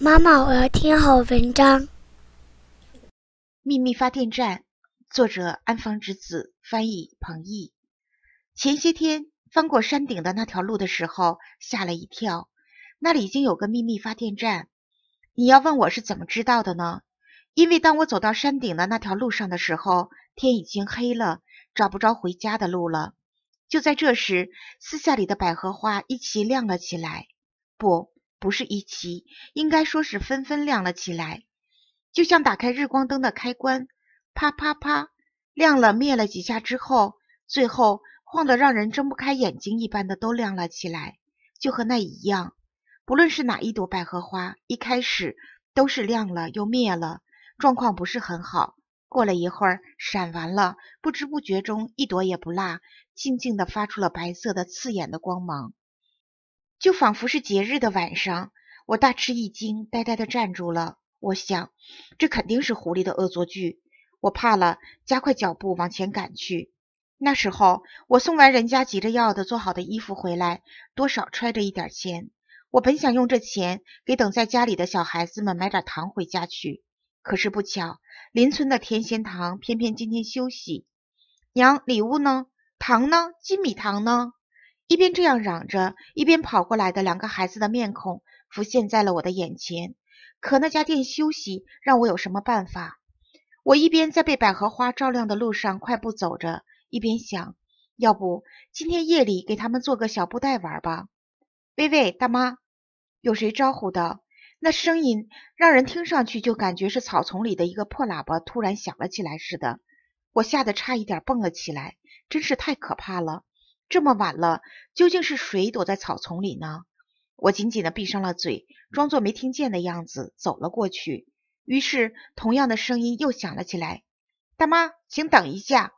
妈妈，我要听好文章。《秘密发电站》，作者安房之子，翻译彭懿。前些天翻过山顶的那条路的时候，吓了一跳，那里已经有个秘密发电站。你要问我是怎么知道的呢？因为当我走到山顶的那条路上的时候，天已经黑了，找不着回家的路了。就在这时，私下里的百合花一起亮了起来。不。不是一齐，应该说是纷纷亮了起来，就像打开日光灯的开关，啪啪啪，亮了灭了几下之后，最后晃得让人睁不开眼睛一般的都亮了起来，就和那一样。不论是哪一朵百合花，一开始都是亮了又灭了，状况不是很好。过了一会儿，闪完了，不知不觉中，一朵也不落，静静地发出了白色的、刺眼的光芒。就仿佛是节日的晚上，我大吃一惊，呆呆地站住了。我想，这肯定是狐狸的恶作剧，我怕了，加快脚步往前赶去。那时候，我送完人家急着要的做好的衣服回来，多少揣着一点钱。我本想用这钱给等在家里的小孩子们买点糖回家去，可是不巧，邻村的甜咸糖偏偏今天休息。娘，礼物呢？糖呢？金米糖呢？一边这样嚷着，一边跑过来的两个孩子的面孔浮现在了我的眼前。可那家店休息，让我有什么办法？我一边在被百合花照亮的路上快步走着，一边想：要不今天夜里给他们做个小布袋玩吧。喂喂，大妈！有谁招呼道？那声音让人听上去就感觉是草丛里的一个破喇叭突然响了起来似的。我吓得差一点蹦了起来，真是太可怕了。这么晚了，究竟是谁躲在草丛里呢？我紧紧的闭上了嘴，装作没听见的样子走了过去。于是，同样的声音又响了起来：“大妈，请等一下。”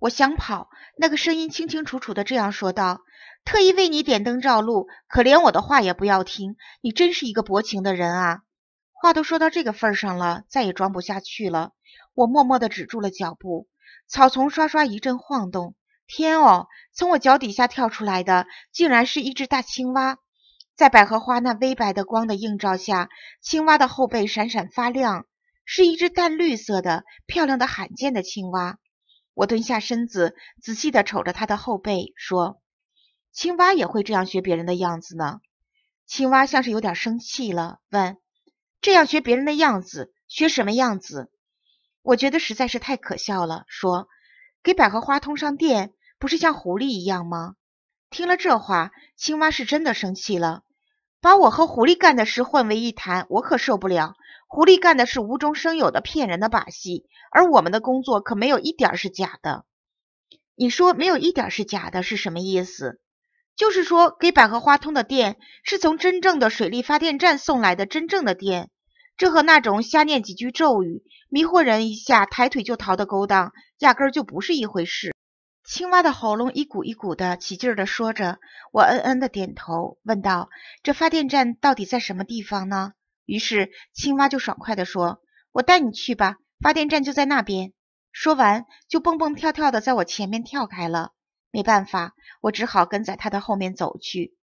我想跑，那个声音清清楚楚的这样说道：“特意为你点灯照路，可连我的话也不要听，你真是一个薄情的人啊！”话都说到这个份上了，再也装不下去了。我默默的止住了脚步，草丛刷刷一阵晃动。天哦！从我脚底下跳出来的，竟然是一只大青蛙。在百合花那微白的光的映照下，青蛙的后背闪闪发亮，是一只淡绿色的、漂亮的、罕见的青蛙。我蹲下身子，仔细地瞅着它的后背，说：“青蛙也会这样学别人的样子呢。”青蛙像是有点生气了，问：“这样学别人的样子，学什么样子？”我觉得实在是太可笑了，说：“给百合花通上电。”不是像狐狸一样吗？听了这话，青蛙是真的生气了，把我和狐狸干的事混为一谈，我可受不了。狐狸干的是无中生有的骗人的把戏，而我们的工作可没有一点是假的。你说没有一点是假的是什么意思？就是说给百合花通的电是从真正的水力发电站送来的真正的电，这和那种瞎念几句咒语迷惑人一下，抬腿就逃的勾当压根就不是一回事。青蛙的喉咙一股一股的起劲的说着，我嗯嗯的点头，问道：“这发电站到底在什么地方呢？”于是青蛙就爽快的说：“我带你去吧，发电站就在那边。”说完就蹦蹦跳跳的在我前面跳开了。没办法，我只好跟在他的后面走去。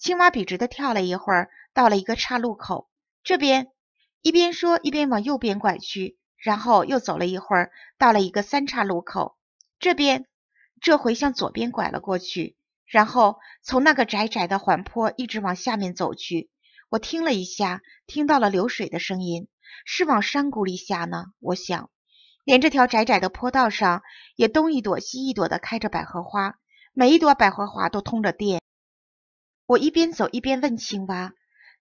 青蛙笔直的跳了一会儿，到了一个岔路口，这边一边说一边往右边拐去，然后又走了一会儿，到了一个三岔路口，这边。这回向左边拐了过去，然后从那个窄窄的缓坡一直往下面走去。我听了一下，听到了流水的声音，是往山谷里下呢。我想，连这条窄窄的坡道上也东一朵西一朵的开着百合花，每一朵百合花都通着电。我一边走一边问青蛙：“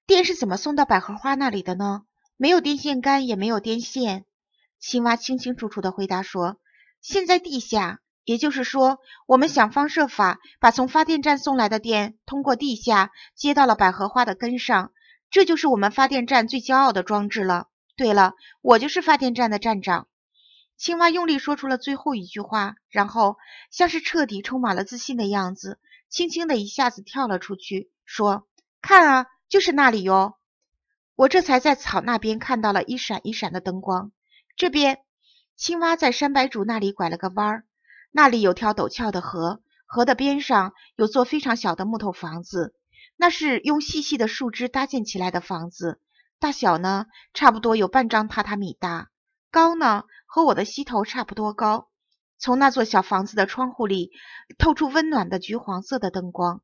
电是怎么送到百合花那里的呢？没有电线杆，也没有电线。”青蛙清清楚楚的回答说：“现在地下。”也就是说，我们想方设法把从发电站送来的电，通过地下接到了百合花的根上，这就是我们发电站最骄傲的装置了。对了，我就是发电站的站长。青蛙用力说出了最后一句话，然后像是彻底充满了自信的样子，轻轻的一下子跳了出去，说：“看啊，就是那里哟！”我这才在草那边看到了一闪一闪的灯光。这边，青蛙在山白竹那里拐了个弯儿。那里有条陡峭的河，河的边上有座非常小的木头房子，那是用细细的树枝搭建起来的房子，大小呢，差不多有半张榻榻米大，高呢，和我的膝头差不多高。从那座小房子的窗户里透出温暖的橘黄色的灯光，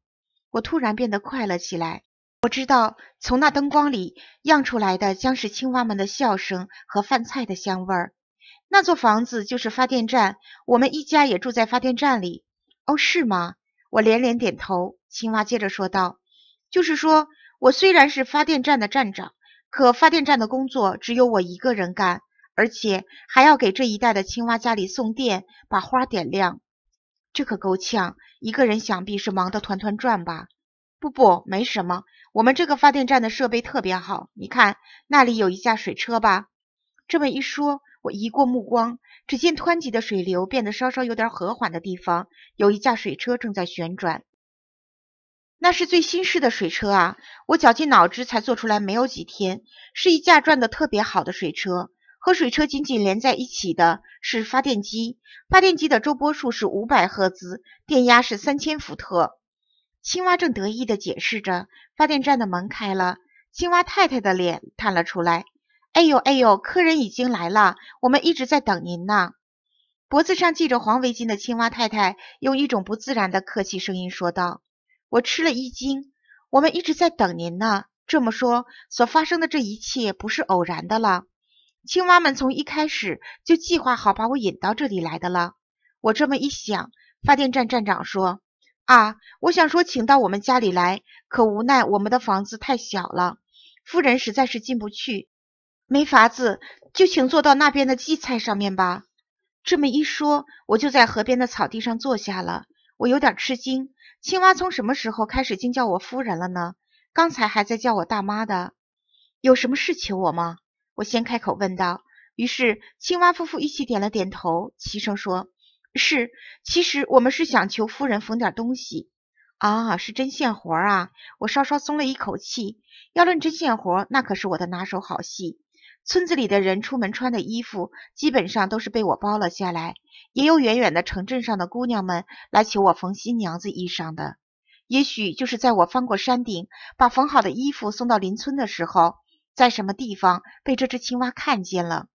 我突然变得快乐起来。我知道，从那灯光里漾出来的将是青蛙们的笑声和饭菜的香味儿。那座房子就是发电站，我们一家也住在发电站里。哦，是吗？我连连点头。青蛙接着说道：“就是说，我虽然是发电站的站长，可发电站的工作只有我一个人干，而且还要给这一带的青蛙家里送电，把花点亮。这可够呛，一个人想必是忙得团团转吧？”“不不，没什么。我们这个发电站的设备特别好，你看那里有一架水车吧？这么一说。”我移过目光，只见湍急的水流变得稍稍有点和缓的地方，有一架水车正在旋转。那是最新式的水车啊！我绞尽脑汁才做出来，没有几天，是一架转的特别好的水车。和水车紧紧连在一起的是发电机，发电机的周波数是五百赫兹，电压是三千伏特。青蛙正得意的解释着。发电站的门开了，青蛙太太的脸探了出来。哎呦哎呦，客人已经来了，我们一直在等您呢。脖子上系着黄围巾的青蛙太太用一种不自然的客气声音说道：“我吃了一惊，我们一直在等您呢。这么说，所发生的这一切不是偶然的了。青蛙们从一开始就计划好把我引到这里来的了。”我这么一想，发电站站长说：“啊，我想说请到我们家里来，可无奈我们的房子太小了，夫人实在是进不去。”没法子，就请坐到那边的荠菜上面吧。这么一说，我就在河边的草地上坐下了。我有点吃惊，青蛙从什么时候开始竟叫我夫人了呢？刚才还在叫我大妈的。有什么事求我吗？我先开口问道。于是青蛙夫妇一起点了点头，齐声说：“是。”其实我们是想求夫人缝点东西啊，是针线活啊。我稍稍松了一口气。要论针线活，那可是我的拿手好戏。村子里的人出门穿的衣服，基本上都是被我包了下来。也有远远的城镇上的姑娘们来求我缝新娘子衣裳的。也许就是在我翻过山顶，把缝好的衣服送到邻村的时候，在什么地方被这只青蛙看见了。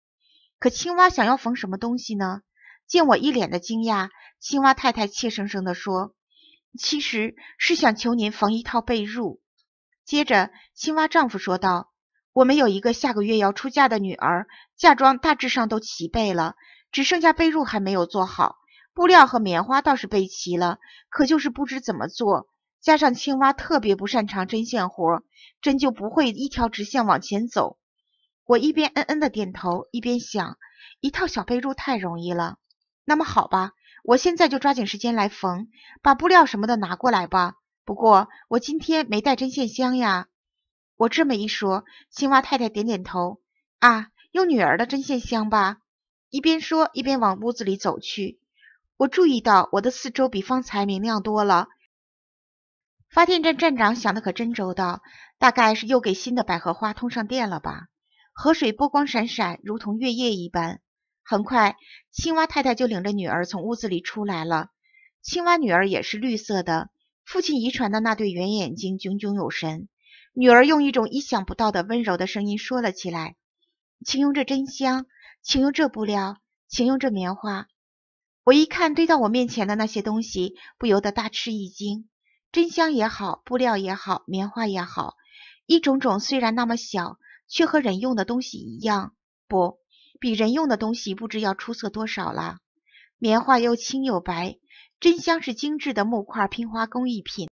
可青蛙想要缝什么东西呢？见我一脸的惊讶，青蛙太太怯生生地说：“其实是想求您缝一套被褥。”接着，青蛙丈夫说道。我们有一个下个月要出嫁的女儿，嫁妆大致上都齐备了，只剩下被褥还没有做好。布料和棉花倒是备齐了，可就是不知怎么做。加上青蛙特别不擅长针线活，针就不会一条直线往前走。我一边嗯嗯的点头，一边想，一套小被褥太容易了。那么好吧，我现在就抓紧时间来缝，把布料什么的拿过来吧。不过我今天没带针线箱呀。我这么一说，青蛙太太点点头。啊，用女儿的针线箱吧。一边说一边往屋子里走去。我注意到我的四周比方才明亮多了。发电站站长想的可真周到，大概是又给新的百合花通上电了吧。河水波光闪闪，如同月夜一般。很快，青蛙太太就领着女儿从屋子里出来了。青蛙女儿也是绿色的，父亲遗传的那对圆眼睛炯炯有神。女儿用一种意想不到的温柔的声音说了起来：“请用这真香，请用这布料，请用这棉花。”我一看堆到我面前的那些东西，不由得大吃一惊。真香也好，布料也好，棉花也好，一种种虽然那么小，却和人用的东西一样，不比人用的东西不知要出色多少了。棉花又轻又白，真香是精致的木块拼花工艺品。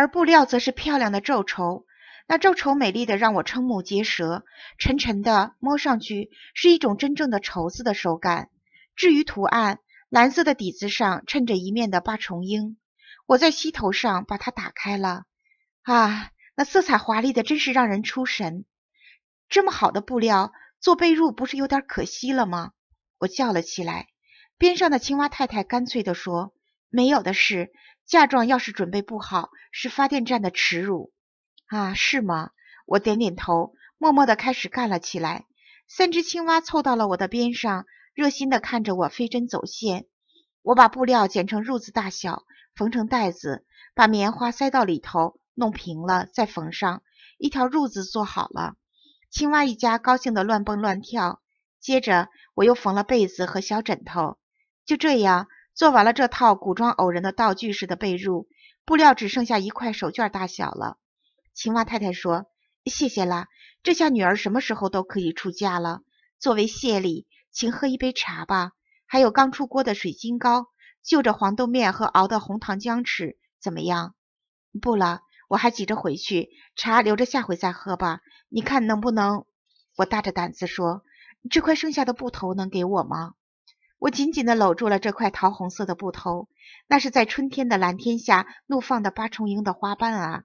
而布料则是漂亮的皱绸，那皱绸美丽的让我瞠目结舌，沉沉的摸上去是一种真正的绸子的手感。至于图案，蓝色的底子上衬着一面的八重樱。我在膝头上把它打开了，啊，那色彩华丽的真是让人出神。这么好的布料做被褥不是有点可惜了吗？我叫了起来。边上的青蛙太太干脆地说：“没有的事。”嫁妆要是准备不好，是发电站的耻辱啊，是吗？我点点头，默默地开始干了起来。三只青蛙凑到了我的边上，热心地看着我飞针走线。我把布料剪成褥子大小，缝成袋子，把棉花塞到里头，弄平了再缝上，一条褥子做好了。青蛙一家高兴得乱蹦乱跳。接着，我又缝了被子和小枕头。就这样。做完了这套古装偶人的道具式的被褥，布料只剩下一块手绢大小了。青蛙太太说：“谢谢啦，这下女儿什么时候都可以出嫁了。作为谢礼，请喝一杯茶吧，还有刚出锅的水晶糕，就着黄豆面和熬的红糖姜吃，怎么样？”“不了，我还急着回去，茶留着下回再喝吧。你看能不能……”我大着胆子说：“这块剩下的布头能给我吗？”我紧紧的搂住了这块桃红色的布头，那是在春天的蓝天下怒放的八重樱的花瓣啊！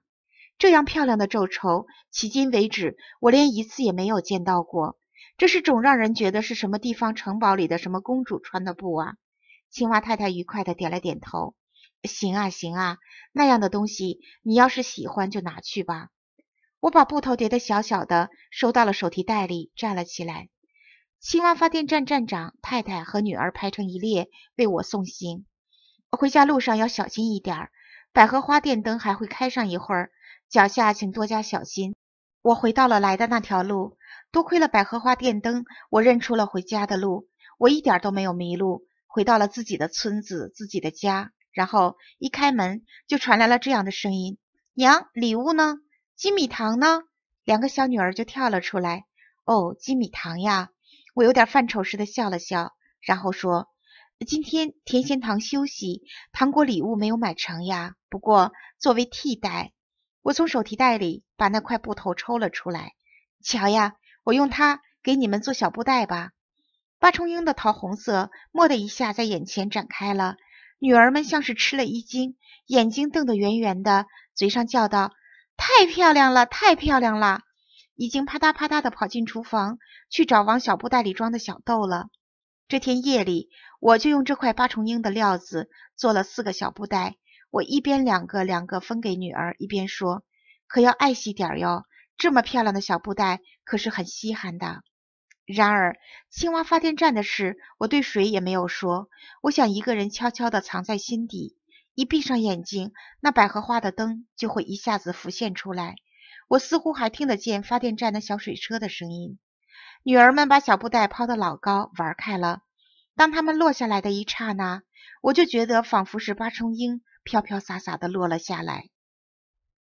这样漂亮的皱绸，迄今为止我连一次也没有见到过，这是种让人觉得是什么地方城堡里的什么公主穿的布啊！青蛙太太愉快的点了点头，行啊行啊，那样的东西你要是喜欢就拿去吧。我把布头叠得小小的，收到了手提袋里，站了起来。青蛙发电站站长太太和女儿排成一列为我送行。回家路上要小心一点，百合花电灯还会开上一会儿，脚下请多加小心。我回到了来的那条路，多亏了百合花电灯，我认出了回家的路，我一点都没有迷路，回到了自己的村子、自己的家。然后一开门，就传来了这样的声音：“娘，礼物呢？金米糖呢？”两个小女儿就跳了出来：“哦，金米糖呀！”我有点犯愁似的笑了笑，然后说：“今天甜心堂休息，糖果礼物没有买成呀。不过作为替代，我从手提袋里把那块布头抽了出来。瞧呀，我用它给你们做小布袋吧。”八重樱的桃红色蓦地一下在眼前展开了，女儿们像是吃了一惊，眼睛瞪得圆圆的，嘴上叫道：“太漂亮了，太漂亮了！”已经啪嗒啪嗒的跑进厨房去找往小布袋里装的小豆了。这天夜里，我就用这块八重樱的料子做了四个小布袋，我一边两个两个分给女儿，一边说：“可要爱惜点哟，这么漂亮的小布袋可是很稀罕的。”然而，青蛙发电站的事，我对谁也没有说，我想一个人悄悄的藏在心底。一闭上眼睛，那百合花的灯就会一下子浮现出来。我似乎还听得见发电站的小水车的声音，女儿们把小布袋抛得老高，玩开了。当它们落下来的一刹那，我就觉得仿佛是八重樱飘飘洒洒的落了下来。